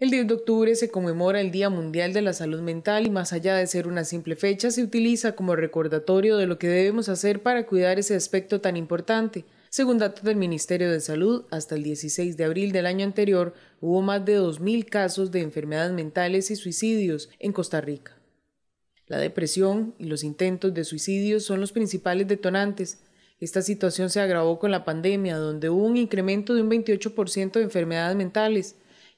El 10 de octubre se conmemora el Día Mundial de la Salud Mental y más allá de ser una simple fecha, se utiliza como recordatorio de lo que debemos hacer para cuidar ese aspecto tan importante. Según datos del Ministerio de Salud, hasta el 16 de abril del año anterior hubo más de 2.000 casos de enfermedades mentales y suicidios en Costa Rica. La depresión y los intentos de suicidio son los principales detonantes. Esta situación se agravó con la pandemia, donde hubo un incremento de un 28% de enfermedades mentales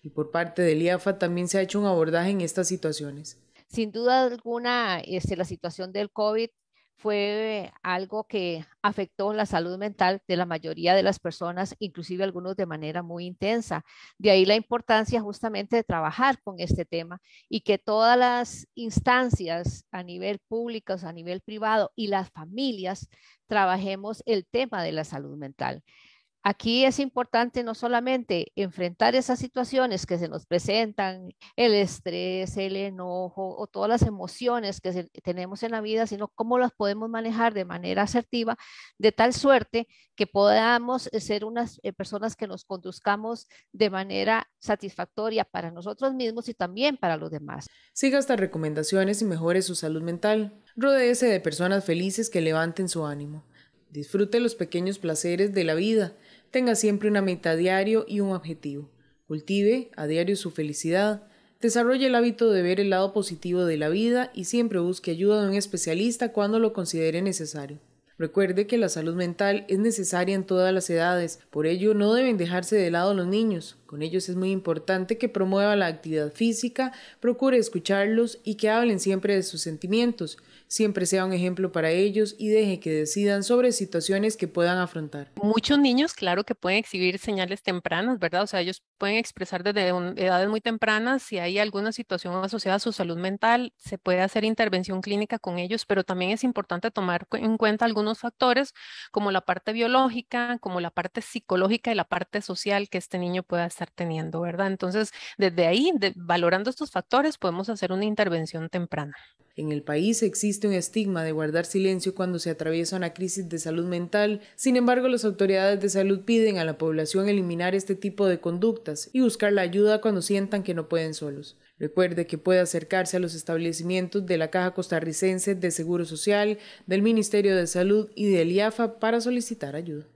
y por parte del IAFA también se ha hecho un abordaje en estas situaciones. Sin duda alguna, este, la situación del COVID fue algo que afectó la salud mental de la mayoría de las personas, inclusive algunos de manera muy intensa. De ahí la importancia justamente de trabajar con este tema y que todas las instancias a nivel público, a nivel privado y las familias trabajemos el tema de la salud mental. Aquí es importante no solamente enfrentar esas situaciones que se nos presentan, el estrés, el enojo o todas las emociones que tenemos en la vida, sino cómo las podemos manejar de manera asertiva, de tal suerte que podamos eh, ser unas eh, personas que nos conduzcamos de manera satisfactoria para nosotros mismos y también para los demás. Siga estas recomendaciones y mejore su salud mental. Rodéese de personas felices que levanten su ánimo. Disfrute los pequeños placeres de la vida tenga siempre una meta diario y un objetivo. Cultive a diario su felicidad. Desarrolle el hábito de ver el lado positivo de la vida y siempre busque ayuda de un especialista cuando lo considere necesario. Recuerde que la salud mental es necesaria en todas las edades, por ello no deben dejarse de lado los niños. Con ellos es muy importante que promueva la actividad física, procure escucharlos y que hablen siempre de sus sentimientos. Siempre sea un ejemplo para ellos y deje que decidan sobre situaciones que puedan afrontar. Muchos niños, claro, que pueden exhibir señales tempranas, ¿verdad? O sea, ellos pueden expresar desde edades muy tempranas si hay alguna situación asociada a su salud mental, se puede hacer intervención clínica con ellos, pero también es importante tomar en cuenta algunos factores como la parte biológica, como la parte psicológica y la parte social que este niño pueda estar teniendo, ¿verdad? Entonces, desde ahí, valorando estos factores, podemos hacer una intervención temprana. En el país existe un estigma de guardar silencio cuando se atraviesa una crisis de salud mental, sin embargo las autoridades de salud piden a la población eliminar este tipo de conductas y buscar la ayuda cuando sientan que no pueden solos. Recuerde que puede acercarse a los establecimientos de la Caja Costarricense de Seguro Social, del Ministerio de Salud y del IAFA para solicitar ayuda.